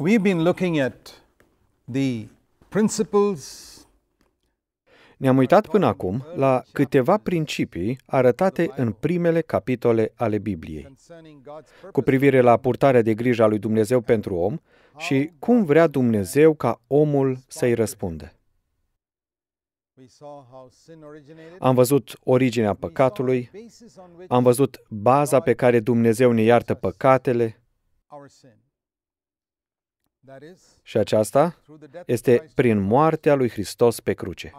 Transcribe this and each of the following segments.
We've been looking at the principles ne-am uitat până acum la câteva principii arătate în primele capitole ale Bibliei, cu privire la purtarea de grijă a lui Dumnezeu pentru om și cum vrea Dumnezeu ca omul să-i răspundă. Am văzut originea păcatului, am văzut baza pe care Dumnezeu ne iartă păcatele, și aceasta este prin moartea lui Hristos pe cruce.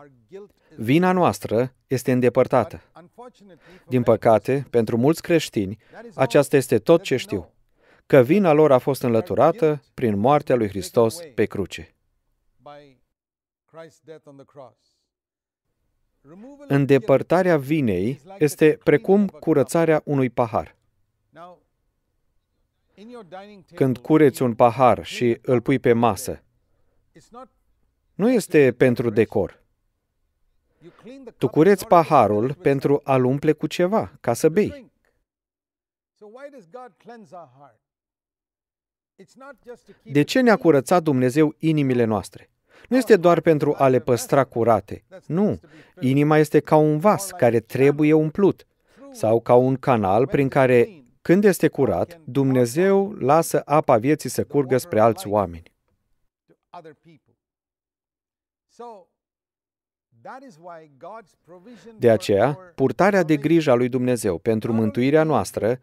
Vina noastră este îndepărtată. Din păcate, pentru mulți creștini, aceasta este tot ce știu, că vina lor a fost înlăturată prin moartea lui Hristos pe cruce. Îndepărtarea vinei este precum curățarea unui pahar când cureți un pahar și îl pui pe masă, nu este pentru decor. Tu cureți paharul pentru a-l umple cu ceva, ca să bei. De ce ne-a curățat Dumnezeu inimile noastre? Nu este doar pentru a le păstra curate. Nu. Inima este ca un vas care trebuie umplut sau ca un canal prin care când este curat, Dumnezeu lasă apa vieții să curgă spre alți oameni. De aceea, purtarea de grijă a lui Dumnezeu pentru mântuirea noastră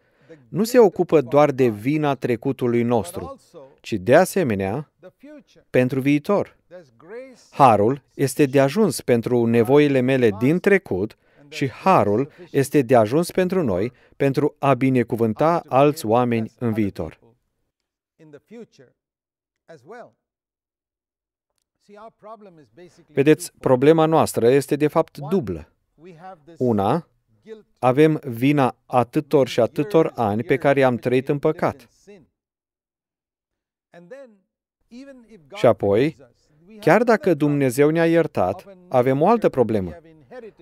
nu se ocupă doar de vina trecutului nostru, ci de asemenea pentru viitor. Harul este de ajuns pentru nevoile mele din trecut și harul este de ajuns pentru noi pentru a binecuvânta alți oameni în viitor. Vedeți, problema noastră este de fapt dublă. Una, avem vina atâtor și atâtor ani pe care am trăit în păcat. Și apoi, chiar dacă Dumnezeu ne-a iertat, avem o altă problemă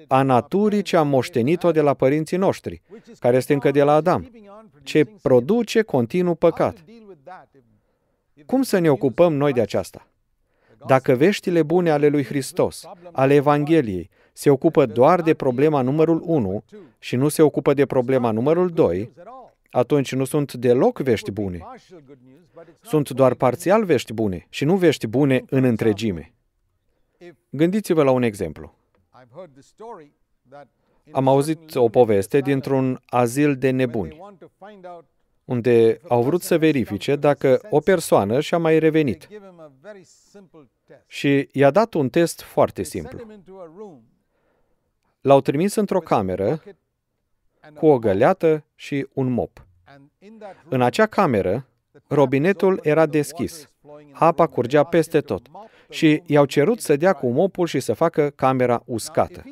a naturii ce am moștenit-o de la părinții noștri, care este încă de la Adam, ce produce continuu păcat. Cum să ne ocupăm noi de aceasta? Dacă veștile bune ale lui Hristos, ale Evangheliei, se ocupă doar de problema numărul 1 și nu se ocupă de problema numărul 2, atunci nu sunt deloc vești bune. Sunt doar parțial vești bune și nu vești bune în întregime. Gândiți-vă la un exemplu. Am auzit o poveste dintr-un azil de nebuni, unde au vrut să verifice dacă o persoană și-a mai revenit. Și i-a dat un test foarte simplu. L-au trimis într-o cameră cu o găleată și un mop. În acea cameră, robinetul era deschis. Apa curgea peste tot și i-au cerut să dea cu mopul și să facă camera uscată.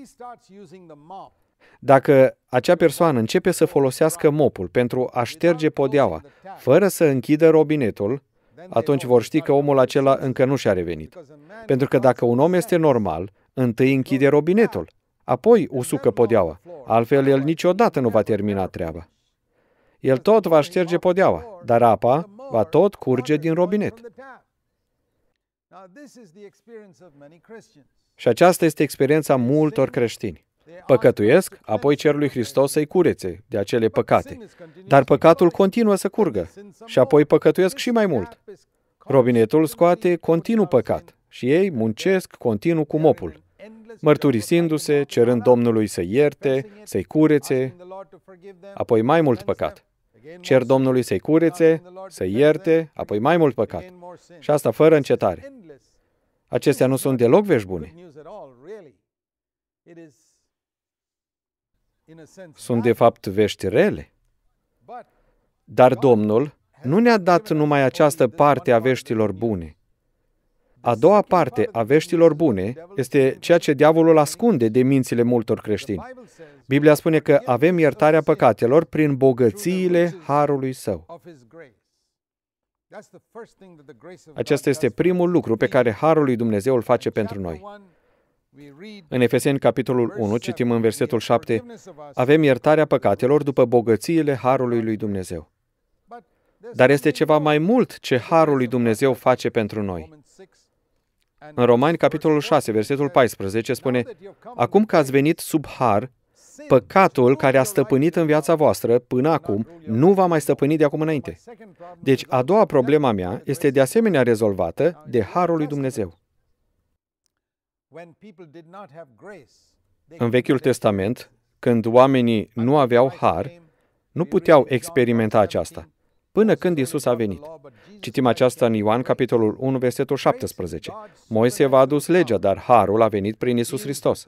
Dacă acea persoană începe să folosească mopul pentru a șterge podeaua, fără să închidă robinetul, atunci vor ști că omul acela încă nu și-a revenit. Pentru că dacă un om este normal, întâi închide robinetul, apoi usucă podeaua, altfel el niciodată nu va termina treaba. El tot va șterge podeaua, dar apa va tot curge din robinet. Și aceasta este experiența multor creștini. Păcătuiesc, apoi cer lui Hristos să-i curețe de acele păcate. Dar păcatul continuă să curgă și apoi păcătuiesc și mai mult. Robinetul scoate continuu păcat și ei muncesc continuu cu mopul, mărturisindu-se, cerând Domnului să ierte, să-i curețe, apoi mai mult păcat. Cer Domnului să-i curețe, să ierte, apoi mai mult păcat. Și asta fără încetare. Acestea nu sunt deloc vești bune. Sunt de fapt vești rele. Dar Domnul nu ne-a dat numai această parte a veștilor bune, a doua parte a veștilor bune este ceea ce diavolul ascunde de mințile multor creștini. Biblia spune că avem iertarea păcatelor prin bogățiile harului său. Acesta este primul lucru pe care harul lui Dumnezeu îl face pentru noi. În Efeseni, capitolul 1, citim în versetul 7, avem iertarea păcatelor după bogățiile harului lui Dumnezeu. Dar este ceva mai mult ce harul lui Dumnezeu face pentru noi. În Romani, capitolul 6, versetul 14, spune Acum că ați venit sub har, păcatul care a stăpânit în viața voastră până acum nu va mai stăpâni de acum înainte. Deci, a doua problema mea este de asemenea rezolvată de harul lui Dumnezeu. În Vechiul Testament, când oamenii nu aveau har, nu puteau experimenta aceasta până când Isus a venit. Citim aceasta în Ioan, capitolul 1, versetul 17. Moise v-a adus legea, dar harul a venit prin Isus Hristos.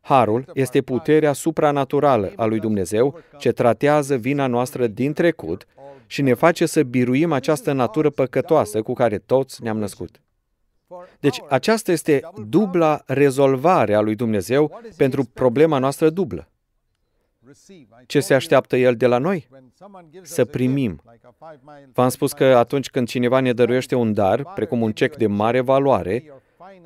Harul este puterea supranaturală a lui Dumnezeu ce tratează vina noastră din trecut și ne face să biruim această natură păcătoasă cu care toți ne-am născut. Deci aceasta este dubla rezolvare a lui Dumnezeu pentru problema noastră dublă. Ce se așteaptă El de la noi? Să primim. V-am spus că atunci când cineva ne dăruiește un dar, precum un cec de mare valoare,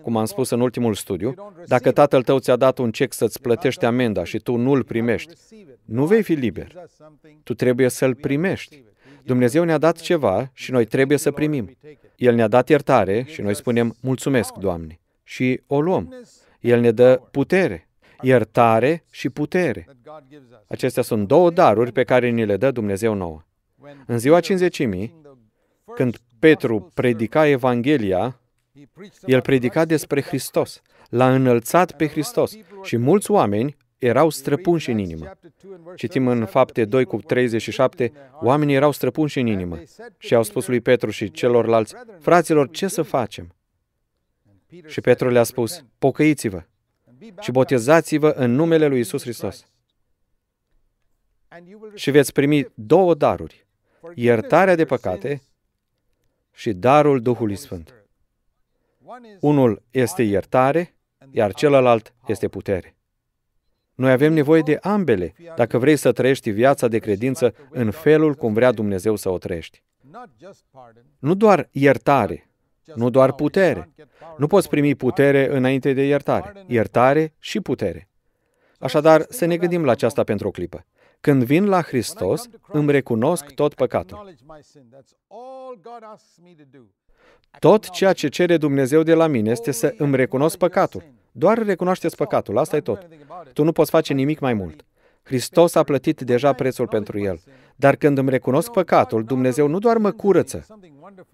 cum am spus în ultimul studiu, dacă tatăl tău ți-a dat un cec să-ți plătești amenda și tu nu-l primești, nu vei fi liber. Tu trebuie să-l primești. Dumnezeu ne-a dat ceva și noi trebuie să primim. El ne-a dat iertare și noi spunem, mulțumesc, Doamne, și o luăm. El ne dă putere iertare și putere. Acestea sunt două daruri pe care ni le dă Dumnezeu nouă. În ziua 50.000, când Petru predica Evanghelia, el predica despre Hristos, l-a înălțat pe Hristos și mulți oameni erau străpunși în inimă. Citim în fapte 2 cu 37, oamenii erau străpunși în inimă și au spus lui Petru și celorlalți, fraților, ce să facem? Și Petru le-a spus, pocăiți-vă și botezați-vă în numele lui Isus Hristos. Și veți primi două daruri, iertarea de păcate și darul Duhului Sfânt. Unul este iertare, iar celălalt este putere. Noi avem nevoie de ambele dacă vrei să trăiești viața de credință în felul cum vrea Dumnezeu să o trăiești. Nu doar iertare, nu doar putere. Nu poți primi putere înainte de iertare. Iertare și putere. Așadar, să ne gândim la aceasta pentru o clipă. Când vin la Hristos, îmi recunosc tot păcatul. Tot ceea ce cere Dumnezeu de la mine este să îmi recunosc păcatul. Doar recunoașteți păcatul, asta e tot. Tu nu poți face nimic mai mult. Hristos a plătit deja prețul pentru el. Dar când îmi recunosc păcatul, Dumnezeu nu doar mă curăță.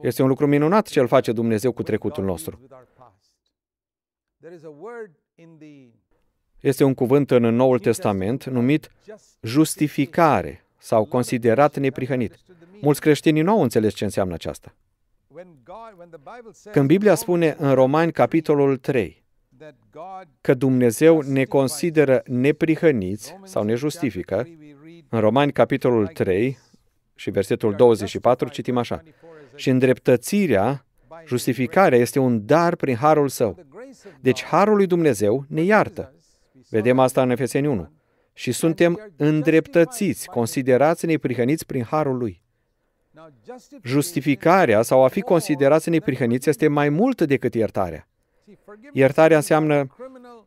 Este un lucru minunat ce îl face Dumnezeu cu trecutul nostru. Este un cuvânt în Noul Testament numit justificare sau considerat neprihănit. Mulți creștini nu au înțeles ce înseamnă aceasta. Când Biblia spune în Romani, capitolul 3, că Dumnezeu ne consideră neprihăniți sau ne justifică. În Romani, capitolul 3 și versetul 24, citim așa. Și îndreptățirea, justificarea, este un dar prin harul său. Deci, harul lui Dumnezeu ne iartă. Vedem asta în Efeseni 1. Și suntem îndreptățiți, considerați neprihăniți prin harul lui. Justificarea sau a fi considerați neprihăniți este mai mult decât iertarea. Iertarea înseamnă,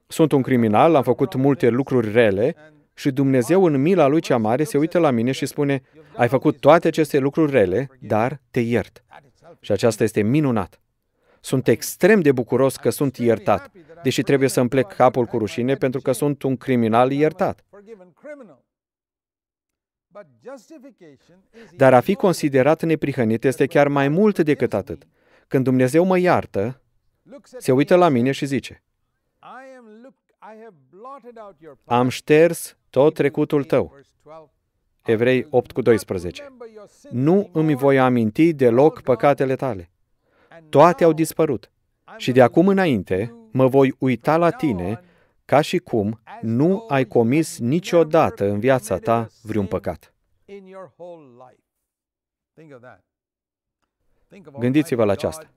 sunt un criminal, am făcut multe lucruri rele și Dumnezeu în mila Lui cea mare se uită la mine și spune, ai făcut toate aceste lucruri rele, dar te iert. Și aceasta este minunat. Sunt extrem de bucuros că sunt iertat, deși trebuie să îmi plec capul cu rușine pentru că sunt un criminal iertat. Dar a fi considerat neprihănit este chiar mai mult decât atât. Când Dumnezeu mă iartă, se uită la mine și zice, am șters tot trecutul tău. Evrei 8 cu 12. Nu îmi voi aminti deloc păcatele tale. Toate au dispărut. Și de acum înainte mă voi uita la tine ca și cum nu ai comis niciodată în viața ta vreun păcat. Gândiți-vă la aceasta.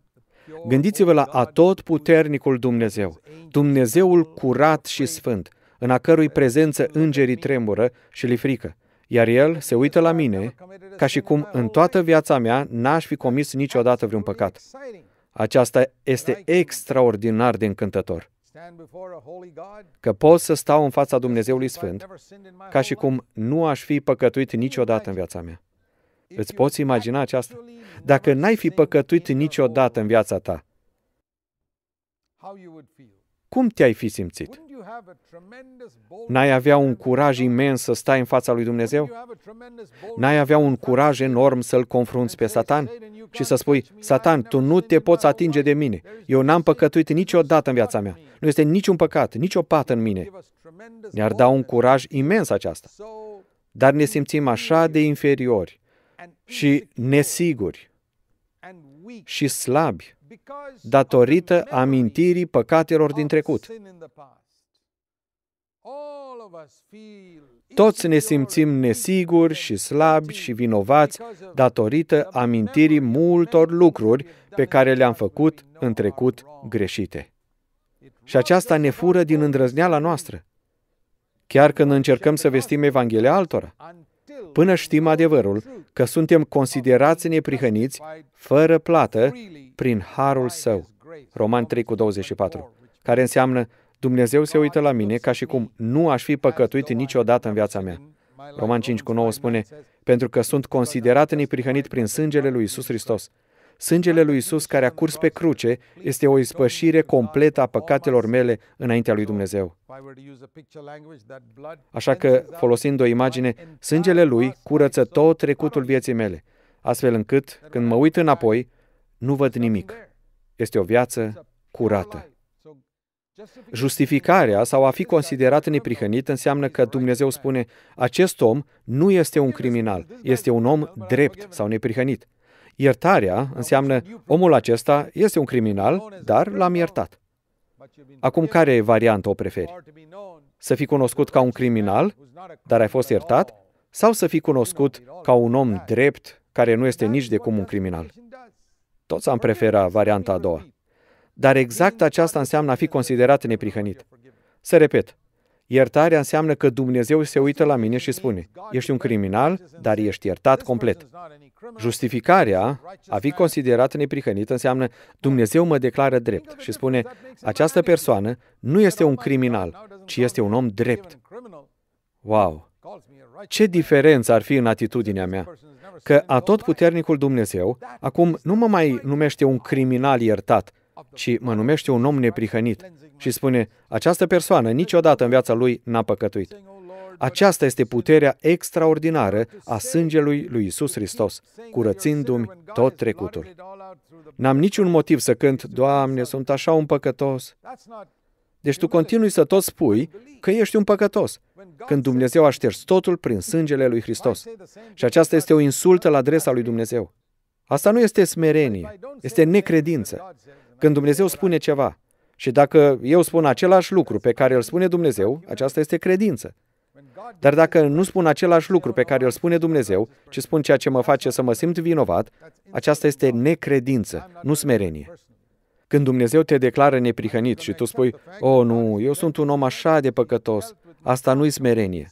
Gândiți-vă la puternicul Dumnezeu, Dumnezeul curat și sfânt, în a cărui prezență îngerii tremură și li frică. Iar el se uită la mine ca și cum în toată viața mea n-aș fi comis niciodată vreun păcat. Aceasta este extraordinar de încântător. Că pot să stau în fața Dumnezeului Sfânt ca și cum nu aș fi păcătuit niciodată în viața mea. Îți poți imagina aceasta? Dacă n-ai fi păcătuit niciodată în viața ta, cum te-ai fi simțit? N-ai avea un curaj imens să stai în fața lui Dumnezeu? N-ai avea un curaj enorm să-l confrunți pe Satan și să spui, Satan, tu nu te poți atinge de mine. Eu n-am păcătuit niciodată în viața mea. Nu este niciun păcat, nicio pată în mine. Ne-ar da un curaj imens aceasta. Dar ne simțim așa de inferiori și nesiguri și slabi datorită amintirii păcatelor din trecut. Toți ne simțim nesiguri și slabi și vinovați datorită amintirii multor lucruri pe care le-am făcut în trecut greșite. Și aceasta ne fură din îndrăzneala noastră, chiar când încercăm să vestim Evanghelia altora până știm adevărul că suntem considerați neprihăniți fără plată prin harul său. Roman 3 cu 24, care înseamnă Dumnezeu se uită la mine ca și cum nu aș fi păcătuit niciodată în viața mea. Roman 5 cu 9 spune, pentru că sunt considerat neprihănit prin sângele lui Isus Hristos. Sângele lui Isus care a curs pe cruce este o ispășire completă a păcatelor mele înaintea lui Dumnezeu. Așa că, folosind o imagine, sângele lui curăță tot trecutul vieții mele, astfel încât, când mă uit înapoi, nu văd nimic. Este o viață curată. Justificarea sau a fi considerat neprihănit înseamnă că Dumnezeu spune, acest om nu este un criminal, este un om drept sau neprihănit. Iertarea înseamnă omul acesta este un criminal, dar l-am iertat. Acum, care variantă o preferi? Să fii cunoscut ca un criminal, dar ai fost iertat, sau să fii cunoscut ca un om drept, care nu este nici de cum un criminal? Toți am prefera varianta a doua. Dar exact aceasta înseamnă a fi considerat neprihănit. Să repet, Iertarea înseamnă că Dumnezeu se uită la mine și spune, ești un criminal, dar ești iertat complet. Justificarea, a fi considerat neprihănit, înseamnă Dumnezeu mă declară drept și spune, această persoană nu este un criminal, ci este un om drept. Wow! Ce diferență ar fi în atitudinea mea? Că atotputernicul Dumnezeu acum nu mă mai numește un criminal iertat, ci mă numește un om neprihănit și spune, această persoană niciodată în viața lui n-a păcătuit. Aceasta este puterea extraordinară a sângelui lui Isus Hristos, curățindu-mi tot trecutul. N-am niciun motiv să cânt, Doamne, sunt așa un păcătos. Deci tu continui să tot spui că ești un păcătos, când Dumnezeu a șters totul prin sângele lui Hristos. Și aceasta este o insultă la adresa lui Dumnezeu. Asta nu este smerenie, este necredință. Când Dumnezeu spune ceva și dacă eu spun același lucru pe care îl spune Dumnezeu, aceasta este credință. Dar dacă nu spun același lucru pe care îl spune Dumnezeu, ci spun ceea ce mă face să mă simt vinovat, aceasta este necredință, nu smerenie. Când Dumnezeu te declară neprihănit și tu spui, oh nu, eu sunt un om așa de păcătos, asta nu-i smerenie,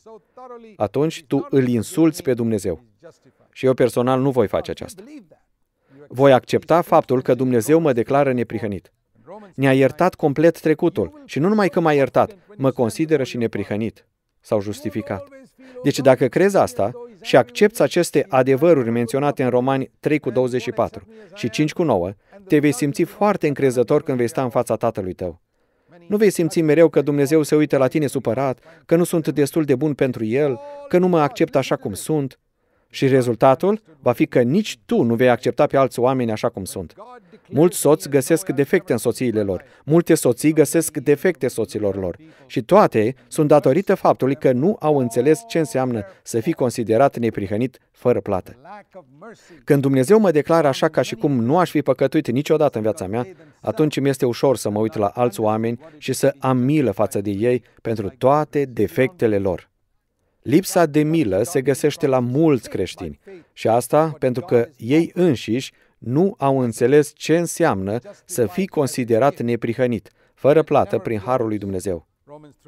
atunci tu îl insulți pe Dumnezeu. Și eu personal nu voi face aceasta. Voi accepta faptul că Dumnezeu mă declară neprihănit. Ne-a iertat complet trecutul și nu numai că m-a iertat, mă consideră și neprihănit sau justificat. Deci dacă crezi asta și accepti aceste adevăruri menționate în Romani 3 cu 24 și 5 cu 9, te vei simți foarte încrezător când vei sta în fața tatălui tău. Nu vei simți mereu că Dumnezeu se uită la tine supărat, că nu sunt destul de bun pentru El, că nu mă acceptă așa cum sunt, și rezultatul va fi că nici tu nu vei accepta pe alți oameni așa cum sunt. Mulți soți găsesc defecte în soțiile lor. Multe soții găsesc defecte soților lor. Și toate sunt datorită faptului că nu au înțeles ce înseamnă să fii considerat neprihănit fără plată. Când Dumnezeu mă declară așa ca și cum nu aș fi păcătuit niciodată în viața mea, atunci mi este ușor să mă uit la alți oameni și să am milă față de ei pentru toate defectele lor. Lipsa de milă se găsește la mulți creștini și asta pentru că ei înșiși nu au înțeles ce înseamnă să fii considerat neprihănit, fără plată prin harul lui Dumnezeu.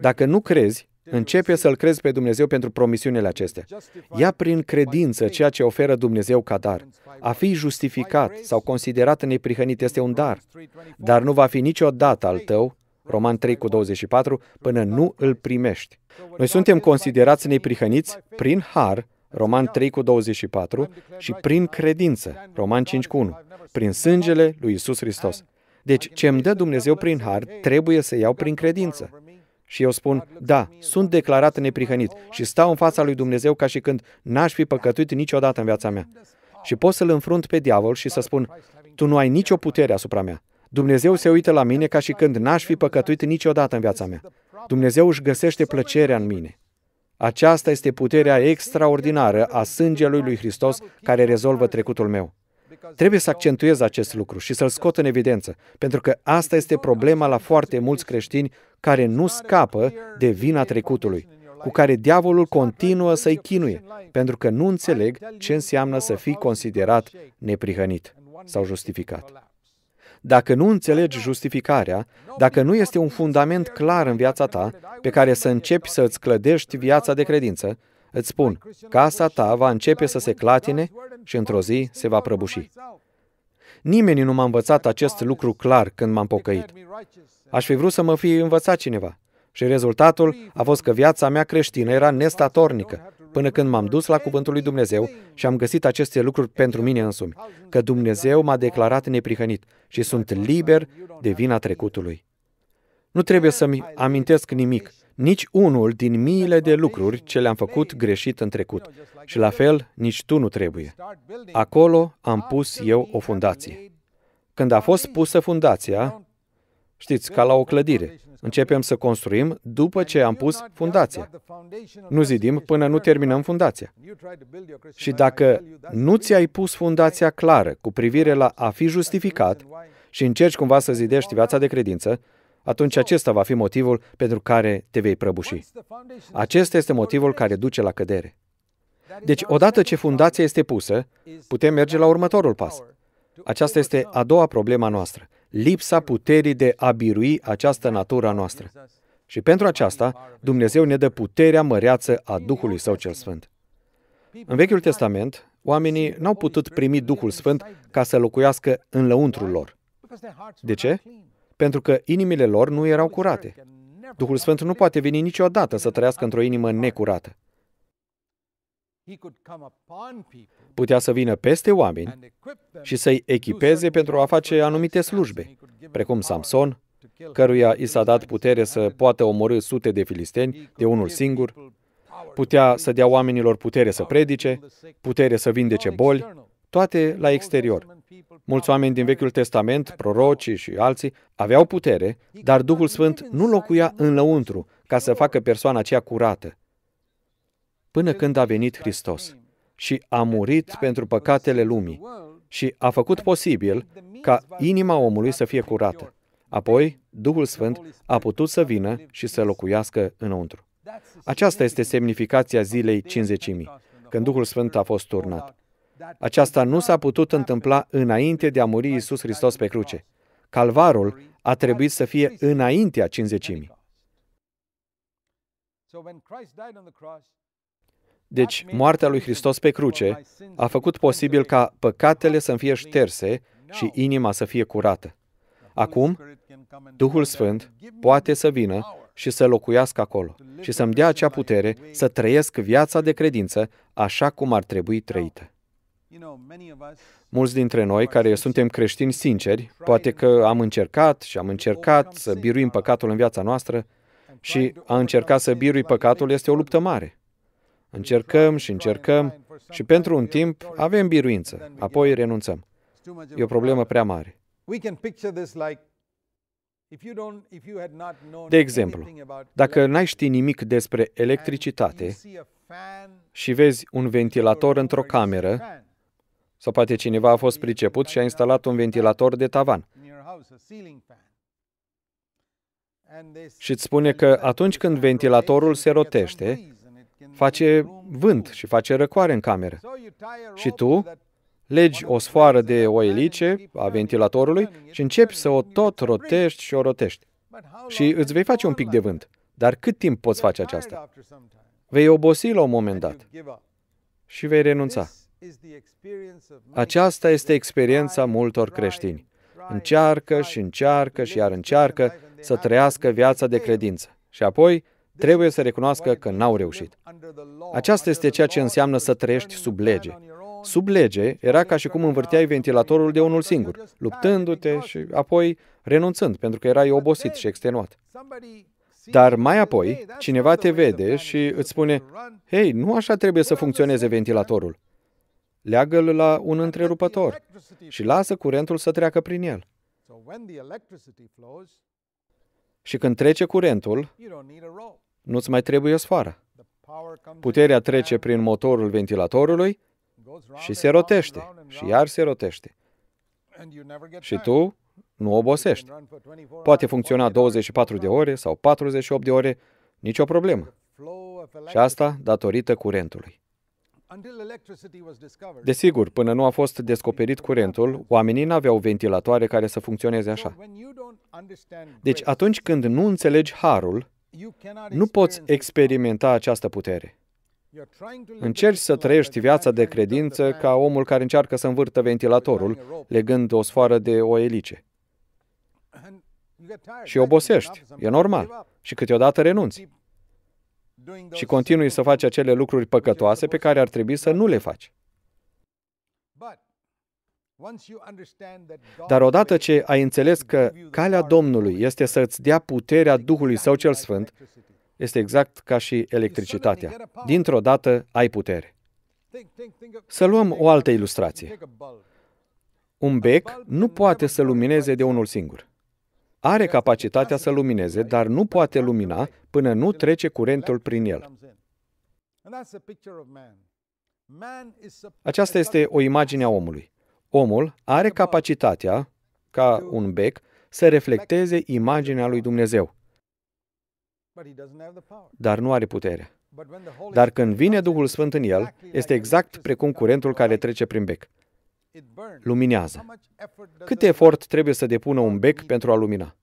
Dacă nu crezi, începe să-L crezi pe Dumnezeu pentru promisiunile acestea. Ia prin credință ceea ce oferă Dumnezeu ca dar. A fi justificat sau considerat neprihănit este un dar, dar nu va fi niciodată al tău Roman 3 cu 24, până nu îl primești. Noi suntem considerați neprihăniți prin har, Roman 3 cu 24, și prin credință, Roman 5 cu 1, prin sângele lui Isus Hristos. Deci, ce îmi dă Dumnezeu prin har, trebuie să iau prin credință. Și eu spun, da, sunt declarat neprihănit și stau în fața lui Dumnezeu ca și când n-aș fi păcătuit niciodată în viața mea. Și pot să-l înfrunt pe diavol și să spun, tu nu ai nicio putere asupra mea. Dumnezeu se uită la mine ca și când n-aș fi păcătuit niciodată în viața mea. Dumnezeu își găsește plăcerea în mine. Aceasta este puterea extraordinară a sângelui lui Hristos care rezolvă trecutul meu. Trebuie să accentuez acest lucru și să-l scot în evidență, pentru că asta este problema la foarte mulți creștini care nu scapă de vina trecutului, cu care diavolul continuă să-i chinuie, pentru că nu înțeleg ce înseamnă să fii considerat neprihănit sau justificat. Dacă nu înțelegi justificarea, dacă nu este un fundament clar în viața ta pe care să începi să îți clădești viața de credință, îți spun, casa ta va începe să se clatine și într-o zi se va prăbuși. Nimeni nu m-a învățat acest lucru clar când m-am pocăit. Aș fi vrut să mă fie învățat cineva. Și rezultatul a fost că viața mea creștină era nestatornică, până când m-am dus la cuvântul lui Dumnezeu și am găsit aceste lucruri pentru mine însumi, că Dumnezeu m-a declarat neprihănit și sunt liber de vina trecutului. Nu trebuie să-mi amintesc nimic, nici unul din miile de lucruri ce le-am făcut greșit în trecut. Și la fel, nici tu nu trebuie. Acolo am pus eu o fundație. Când a fost pusă fundația, Știți, ca la o clădire. Începem să construim după ce am pus fundația. Nu zidim până nu terminăm fundația. Și dacă nu ți-ai pus fundația clară cu privire la a fi justificat și încerci cumva să zidești viața de credință, atunci acesta va fi motivul pentru care te vei prăbuși. Acesta este motivul care duce la cădere. Deci, odată ce fundația este pusă, putem merge la următorul pas. Aceasta este a doua problema noastră lipsa puterii de a birui această natură a noastră. Și pentru aceasta, Dumnezeu ne dă puterea măreață a Duhului Său cel Sfânt. În Vechiul Testament, oamenii n-au putut primi Duhul Sfânt ca să locuiască în lăuntrul lor. De ce? Pentru că inimile lor nu erau curate. Duhul Sfânt nu poate veni niciodată să trăiască într-o inimă necurată. Putea să vină peste oameni și să-i echipeze pentru a face anumite slujbe, precum Samson, căruia i s-a dat putere să poată omorâ sute de filisteni de unul singur, putea să dea oamenilor putere să predice, putere să vindece boli, toate la exterior. Mulți oameni din Vechiul Testament, prorocii și alții, aveau putere, dar Duhul Sfânt nu locuia lăuntru ca să facă persoana aceea curată, până când a venit Hristos și a murit pentru păcatele lumii și a făcut posibil ca inima omului să fie curată. Apoi, Duhul Sfânt a putut să vină și să locuiască înăuntru. Aceasta este semnificația zilei 50.000, când Duhul Sfânt a fost turnat. Aceasta nu s-a putut întâmpla înainte de a muri Isus Hristos pe cruce. Calvarul a trebuit să fie înaintea cinzecimii. Deci, moartea lui Hristos pe cruce a făcut posibil ca păcatele să fie șterse și inima să fie curată. Acum, Duhul Sfânt poate să vină și să locuiască acolo și să-mi dea acea putere să trăiesc viața de credință așa cum ar trebui trăită. Mulți dintre noi care suntem creștini sinceri, poate că am încercat și am încercat să biruim păcatul în viața noastră și a încerca să birui păcatul este o luptă mare. Încercăm și încercăm și pentru un timp avem biruință, apoi renunțăm. E o problemă prea mare. De exemplu, dacă n-ai ști nimic despre electricitate și vezi un ventilator într-o cameră, sau poate cineva a fost priceput și a instalat un ventilator de tavan, și îți spune că atunci când ventilatorul se rotește, face vânt și face răcoare în cameră. Și tu legi o sfoară de elice a ventilatorului și începi să o tot rotești și o rotești. Și îți vei face un pic de vânt. Dar cât timp poți face aceasta? Vei obosi la un moment dat și vei renunța. Aceasta este experiența multor creștini. Încearcă și încearcă și iar încearcă să trăiască viața de credință. Și apoi trebuie să recunoască că n-au reușit. Aceasta este ceea ce înseamnă să trăiești sub lege. Sub lege era ca și cum învârteai ventilatorul de unul singur, luptându-te și apoi renunțând, pentru că erai obosit și extenuat. Dar mai apoi, cineva te vede și îți spune, hei, nu așa trebuie să funcționeze ventilatorul. Leagă-l la un întrerupător și lasă curentul să treacă prin el. Și când trece curentul, nu-ți mai trebuie sfoară. Puterea trece prin motorul ventilatorului și se rotește, și iar se rotește. Și tu nu obosești. Poate funcționa 24 de ore sau 48 de ore, nicio problemă. Și asta datorită curentului. Desigur, până nu a fost descoperit curentul, oamenii n-aveau ventilatoare care să funcționeze așa. Deci atunci când nu înțelegi harul, nu poți experimenta această putere. Încerci să trăiești viața de credință ca omul care încearcă să învârtă ventilatorul, legând o sfoară de o elice. Și obosești, e normal. Și câteodată renunți. Și continui să faci acele lucruri păcătoase pe care ar trebui să nu le faci. Dar odată ce ai înțeles că calea Domnului este să îți dea puterea Duhului Său cel Sfânt, este exact ca și electricitatea. Dintr-o dată ai putere. Să luăm o altă ilustrație. Un bec nu poate să lumineze de unul singur. Are capacitatea să lumineze, dar nu poate lumina până nu trece curentul prin el. Aceasta este o imagine a omului. Omul are capacitatea, ca un bec, să reflecteze imaginea lui Dumnezeu. Dar nu are putere. Dar când vine Duhul Sfânt în el, este exact precum curentul care trece prin bec. Luminează. Cât efort trebuie să depună un bec pentru a lumina?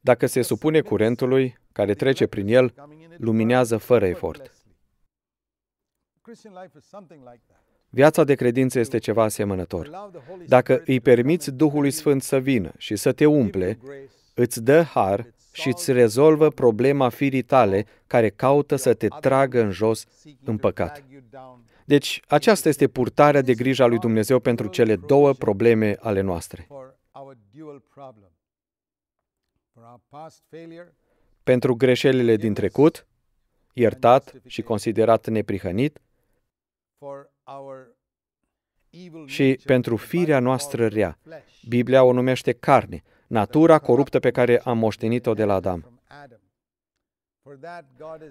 Dacă se supune curentului care trece prin el, luminează fără efort. Viața de credință este ceva asemănător. Dacă îi permiți Duhului Sfânt să vină și să te umple, îți dă har și îți rezolvă problema firii tale care caută să te tragă în jos în păcat. Deci, aceasta este purtarea de grijă a lui Dumnezeu pentru cele două probleme ale noastre. Pentru greșelile din trecut, iertat și considerat neprihănit, și pentru firea noastră rea. Biblia o numește carne, natura coruptă pe care am moștenit-o de la Adam.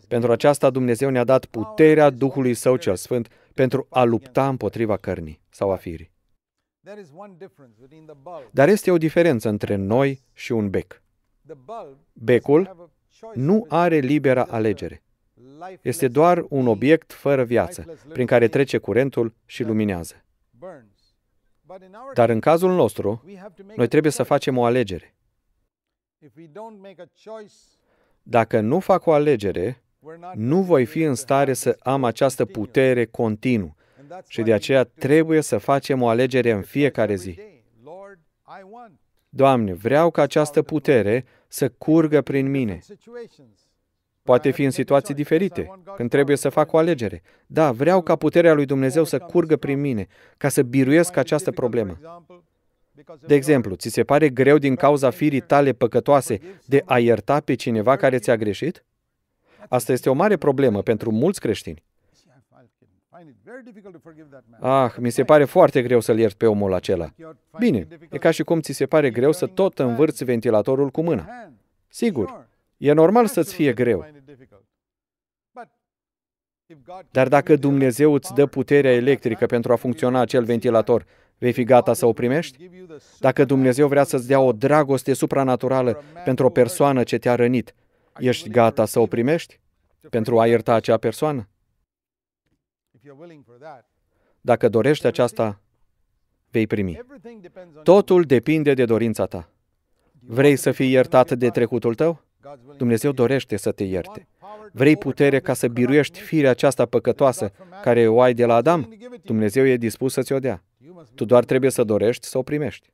Pentru aceasta Dumnezeu ne-a dat puterea Duhului Său cel Sfânt pentru a lupta împotriva cărnii sau a firii. Dar este o diferență între noi și un bec. Becul nu are libera alegere. Este doar un obiect fără viață, prin care trece curentul și luminează. Dar în cazul nostru, noi trebuie să facem o alegere. Dacă nu fac o alegere, nu voi fi în stare să am această putere continuu. Și de aceea trebuie să facem o alegere în fiecare zi. Doamne, vreau ca această putere să curgă prin mine. Poate fi în situații diferite, când trebuie să fac o alegere. Da, vreau ca puterea lui Dumnezeu să curgă prin mine, ca să biruiesc această problemă. De exemplu, ți se pare greu din cauza firii tale păcătoase de a ierta pe cineva care ți-a greșit? Asta este o mare problemă pentru mulți creștini. Ah, mi se pare foarte greu să-l iert pe omul acela. Bine, e ca și cum ți se pare greu să tot învârți ventilatorul cu mâna. Sigur, E normal să-ți fie greu. Dar dacă Dumnezeu îți dă puterea electrică pentru a funcționa acel ventilator, vei fi gata să o primești? Dacă Dumnezeu vrea să-ți dea o dragoste supranaturală pentru o persoană ce te-a rănit, ești gata să o primești pentru a ierta acea persoană? Dacă dorești aceasta, vei primi. Totul depinde de dorința ta. Vrei să fii iertat de trecutul tău? Dumnezeu dorește să te ierte. Vrei putere ca să biruiești firea aceasta păcătoasă care o ai de la Adam? Dumnezeu e dispus să ți-o dea. Tu doar trebuie să dorești să o primești.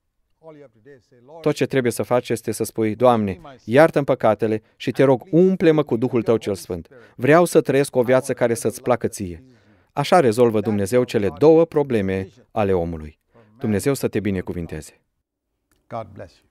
Tot ce trebuie să faci este să spui, Doamne, iartă-mi păcatele și te rog, umple-mă cu Duhul Tău cel Sfânt. Vreau să trăiesc o viață care să-ți placă ție. Așa rezolvă Dumnezeu cele două probleme ale omului. Dumnezeu să te binecuvinteze. God bless you.